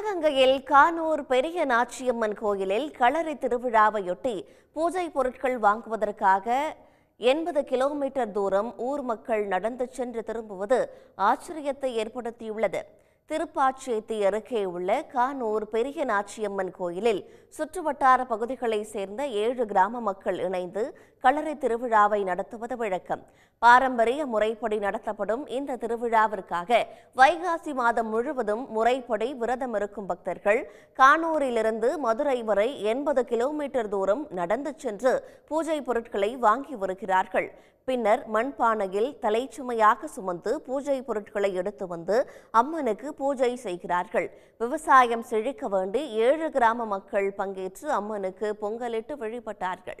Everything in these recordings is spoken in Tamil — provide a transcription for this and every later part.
சிவகங்கையில் கானூர் பெரிய நாச்சியம்மன் கோயிலில் களரி திருவிழாவையொட்டி பூஜை பொருட்கள் வாங்குவதற்காக எண்பது கிலோமீட்டர் தூரம் ஊர் மக்கள் நடந்து சென்று திரும்புவது ஆச்சரியத்தை ஏற்படுத்தியுள்ளது திருப்பாச்சேத்தி அருகே உள்ள கானூர் பெரிய நாச்சியம்மன் கோயிலில் சுற்றுவட்டார பகுதிகளைச் சேர்ந்த ஏழு கிராம மக்கள் இணைந்து கலரை திருவிழாவை நடத்துவது வழக்கம் பாரம்பரிய முறைப்படி நடத்தப்படும் இந்த திருவிழாவிற்காக வைகாசி மாதம் முழுவதும் முறைப்படி விரதம் இருக்கும் பக்தர்கள் கானூரிலிருந்து மதுரை வரை எண்பது கிலோமீட்டர் தூரம் நடந்து சென்று பூஜை பொருட்களை வாங்கி வருகிறார்கள் பின்னர் மண்பானையில் தலைச்சுமையாக சுமந்து பூஜை பொருட்களை எடுத்து வந்து அம்மனுக்கு பூஜை செய்கிறார்கள் விவசாயம் செழிக்க வேண்டி ஏழு கிராம மக்கள் பங்கேற்று அம்மனுக்கு பொங்கலிட்டு வழிபட்டார்கள்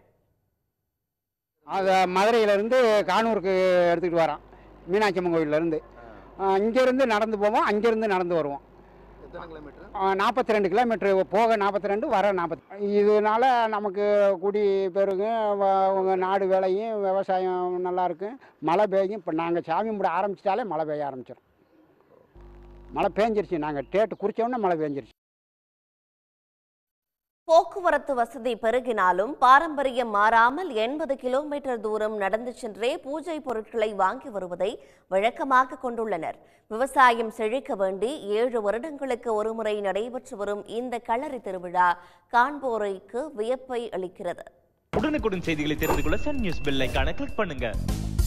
அதை மதுரையிலேருந்து கானூருக்கு எடுத்துக்கிட்டு வரோம் மீனாட்சி அம்மன் கோயிலேருந்து இங்கேருந்து நடந்து போவோம் அங்கேருந்து நடந்து வருவோம் நாற்பத்தி ரெண்டு கிலோமீட்டர் போக நாற்பத்தி ரெண்டு வர நாற்பத்தி இதனால நமக்கு குடி பெருகும் நாடு வேலையும் விவசாயம் நல்லாயிருக்கும் மழை பெய்யும் இப்போ நாங்கள் சாமி கும்பிட ஆரம்பிச்சிட்டாலே மழை பெய்ய ஆரம்பிச்சிடும் மழை பெஞ்சிருச்சு நாங்கள் டேட்டு குறித்தோடனே மழை பெஞ்சிருச்சு போக்குவரத்து வசதி பெருகினாலும் பாரம்பரியம் மாறாமல் எண்பது கிலோமீட்டர் தூரம் நடந்து சென்றே பூஜை பொருட்களை வாங்கி வருவதை வழக்கமாக கொண்டுள்ளனர் விவசாயம் செழிக்க வேண்டி ஏழு வருடங்களுக்கு ஒருமுறை நடைபெற்று வரும் இந்த களரி திருவிழா காண்போரைக்கு வியப்பை அளிக்கிறது உடனுக்குடன் செய்திகளை தெரிந்து கொள்ள சன் நியூஸ் கிளிக் பண்ணுங்க